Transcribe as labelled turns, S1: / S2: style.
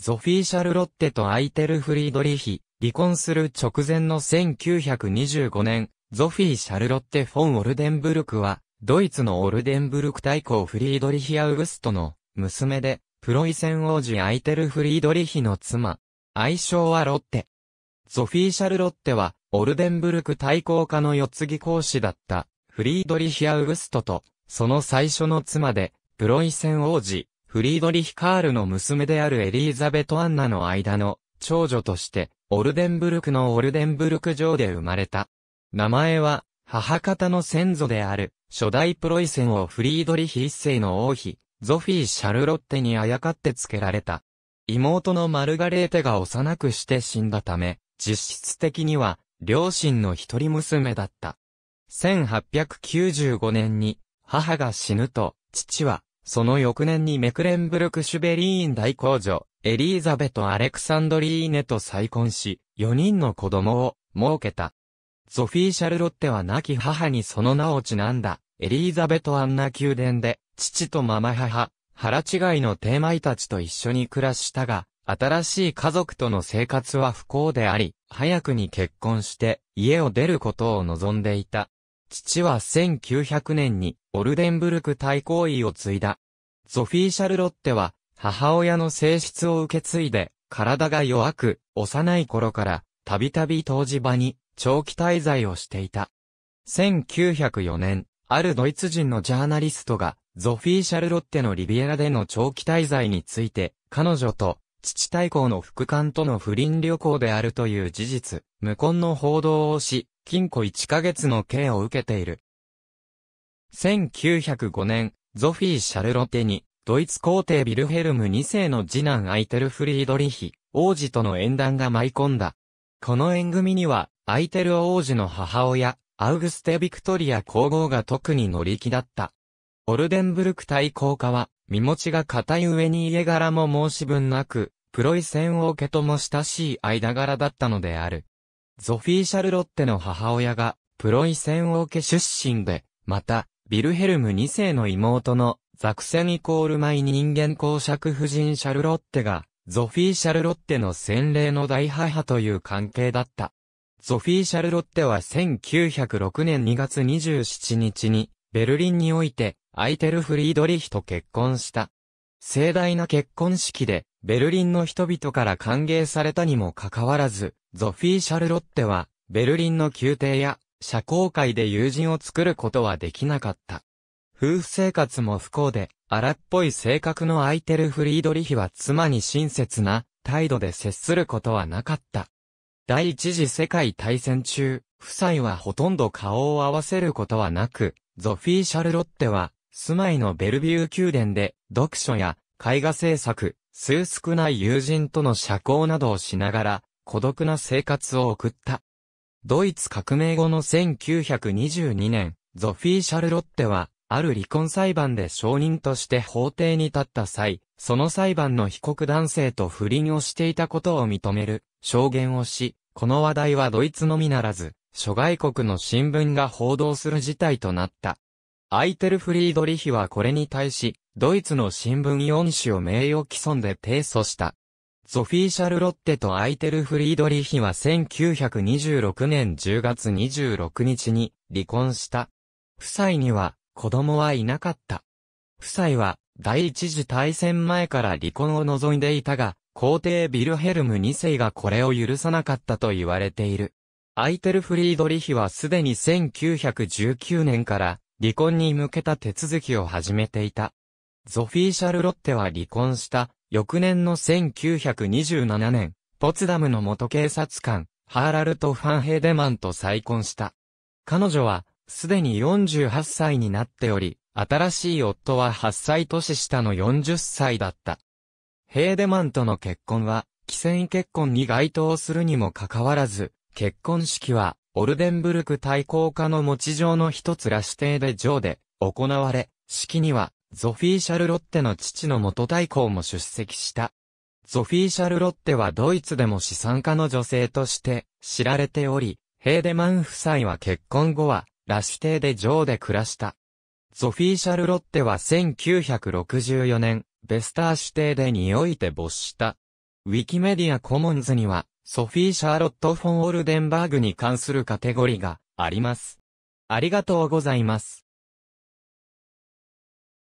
S1: ゾフィー・シャルロッテとアイテル・フリードリヒ、離婚する直前の1925年、ゾフィー・シャルロッテ・フォン・オルデンブルクは、ドイツのオルデンブルク大公フリードリヒ・アウグストの娘で、プロイセン王子アイテル・フリードリヒの妻。愛称はロッテ。ゾフィー・シャルロッテは、オルデンブルク大公家の四つ木公使だった、フリードリヒ・アウグストと、その最初の妻で、プロイセン王子、フリードリヒ・カールの娘であるエリーザベト・アンナの間の長女として、オルデンブルクのオルデンブルク城で生まれた。名前は、母方の先祖である、初代プロイセンをフリードリヒ一世の王妃、ゾフィー・シャルロッテにあやかって付けられた。妹のマルガレーテが幼くして死んだため、実質的には、両親の一人娘だった。1895年に、母が死ぬと、父は、その翌年にメクレンブルク・シュベリーン大公女、エリーザベト・アレクサンドリーネと再婚し、4人の子供を設けた。ゾフィー・シャルロッテは亡き母にその名をちなんだ、エリーザベト・アンナ宮殿で、父とママ母、腹違いのテーマイたちと一緒に暮らしたが、新しい家族との生活は不幸であり、早くに結婚して、家を出ることを望んでいた。父は1900年にオルデンブルク大公位を継いだ。ゾフィー・シャルロッテは母親の性質を受け継いで体が弱く幼い頃からたびたび当時場に長期滞在をしていた。1904年、あるドイツ人のジャーナリストがゾフィー・シャルロッテのリビエラでの長期滞在について彼女と父大公の副官との不倫旅行であるという事実、無根の報道をし、禁錮1ヶ月の刑を受けている。1905年、ゾフィー・シャルロテに、ドイツ皇帝ビルヘルム2世の次男アイテルフリードリヒ、王子との縁談が舞い込んだ。この縁組には、アイテル王子の母親、アウグステ・ビクトリア皇后が特に乗り気だった。オルデンブルク対抗家は、身持ちが固い上に家柄も申し分なく、プロイセン王家とも親しい間柄だったのである。ゾフィー・シャルロッテの母親が、プロイセン王家出身で、また、ビルヘルム2世の妹の、ザクセンイコールマイ人間公爵夫人シャルロッテが、ゾフィー・シャルロッテの洗礼の大母という関係だった。ゾフィー・シャルロッテは1906年2月27日に、ベルリンにおいて、アイテル・フリードリヒと結婚した。盛大な結婚式で、ベルリンの人々から歓迎されたにもかかわらず、ゾフィー・シャルロッテは、ベルリンの宮廷や、社交界で友人を作ることはできなかった。夫婦生活も不幸で、荒っぽい性格のアイテル・フリードリヒは妻に親切な態度で接することはなかった。第一次世界大戦中、夫妻はほとんど顔を合わせることはなく、ゾフィー・シャルロッテは、住まいのベルビュー宮殿で、読書や絵画制作、数少ない友人との社交などをしながら、孤独な生活を送った。ドイツ革命後の1922年、ゾフィー・シャルロッテは、ある離婚裁判で証人として法廷に立った際、その裁判の被告男性と不倫をしていたことを認める証言をし、この話題はドイツのみならず、諸外国の新聞が報道する事態となった。アイテル・フリードリヒはこれに対し、ドイツの新聞4紙を名誉毀損で提訴した。ゾフィー・シャルロッテとアイテル・フリードリヒは1926年10月26日に離婚した。夫妻には子供はいなかった。夫妻は第一次大戦前から離婚を望んでいたが、皇帝ビルヘルム2世がこれを許さなかったと言われている。アイテル・フリードリヒはすでに1919年から離婚に向けた手続きを始めていた。ゾフィー・シャルロッテは離婚した翌年の1927年、ポツダムの元警察官、ハーラルト・ファンヘーデマンと再婚した。彼女は、すでに48歳になっており、新しい夫は8歳年下の40歳だった。ヘーデマンとの結婚は、既戦結婚に該当するにもかかわらず、結婚式は、オルデンブルク対抗家の持ち上の一つら指定で上で、行われ、式には、ゾフィー・シャルロッテの父の元大公も出席した。ゾフィー・シャルロッテはドイツでも資産家の女性として知られており、ヘーデマン夫妻は結婚後は、ラシューでョーで暮らした。ゾフィー・シャルロッテは1964年、ベスターシューでにおいて没した。ウィキメディアコモンズには、ソフィー・シャーロット・フォン・オルデンバーグに関するカテゴリーがあります。ありがとうございます。